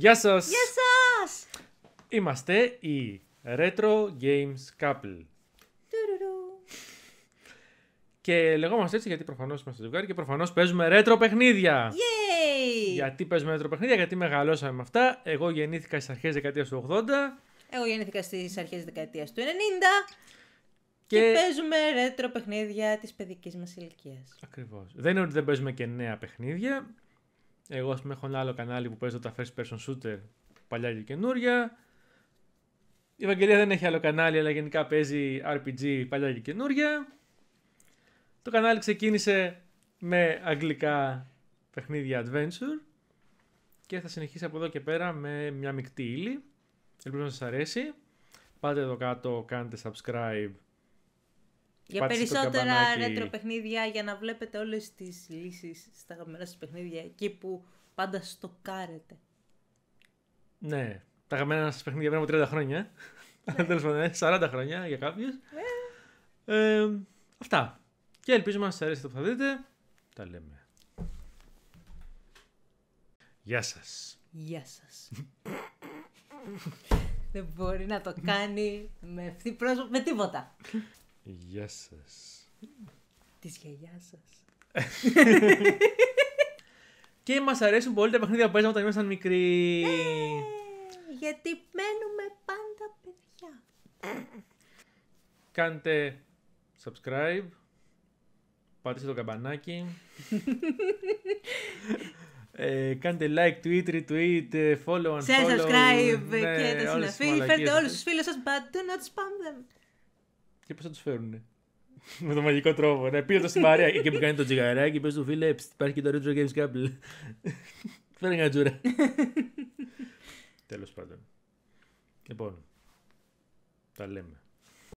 Γεια σας! Γεια σας! Είμαστε οι Retro Games Couple. Και λεγόμαστε έτσι γιατί προφανώς είμαστε ζευγάρι και προφανώς παίζουμε ρέτρο παιχνίδια. Yay! Γιατί παίζουμε ρέτρο παιχνίδια, γιατί μεγαλώσαμε με αυτά. Εγώ γεννήθηκα στις αρχές δεκαετίας του 80. Εγώ γεννήθηκα στις αρχές δεκαετίας του 90. Και... και... παίζουμε ρέτρο παιχνίδια της παιδικής μας ηλικίας. Ακριβώς. Δεν είναι ότι δεν παίζουμε και νέα παιχνίδια. Εγώ, ας πούμε, έχω ένα άλλο κανάλι που παίζω τα first person shooter παλιά και καινούρια. Η Ευαγγελία δεν έχει άλλο κανάλι, αλλά γενικά παίζει RPG παλιά και καινούρια. Το κανάλι ξεκίνησε με αγγλικά παιχνίδια adventure και θα συνεχίσει από εδώ και πέρα με μια μεικτή ύλη. Ελπίζω να σας αρέσει. Πάτε εδώ κάτω, κάντε subscribe για περισσότερα ρέτρο παιχνίδια, για να βλέπετε όλες τις λύσεις στα αγαπημένα σας παιχνίδια, εκεί που πάντα στοκάρετε. Ναι, τα αγαπημένα σας παιχνίδια πριν από 30 χρόνια, ναι. πάντων, 40 ε, χρόνια για κάποιους. Ναι. Ε, αυτά. Και ελπίζουμε να σας αρέσει το που θα δείτε. Τα λέμε. Γεια σας. Γεια σας. Δεν μπορεί να το κάνει με με τίποτα. Γεια σας. Της γιαγιάς σας. και μας αρέσουν πολύ τα παιχνίδια που παίζαμε όταν ήμασταν μικροί. Ναι. γιατί μένουμε πάντα παιδιά. Κάντε subscribe. Πατήστε το καμπανάκι. Ε, κάντε like, tweet, retweet, ε, follow, unfollow. Σε subscribe ναι, και τα συναφή. Φέρτε όλους τους φίλους σας, but do not spam them. Και πώς θα τους φέρουν. με τον μαγικό τρόπο. Να πήρε το στην παρέα και που κάνει το τσιγαράκι και πες του φίλε, υπάρχει και το Retro Games Capital. Φέρνει μια τζούρα. Τέλος πάντων. Λοιπόν, τα λέμε.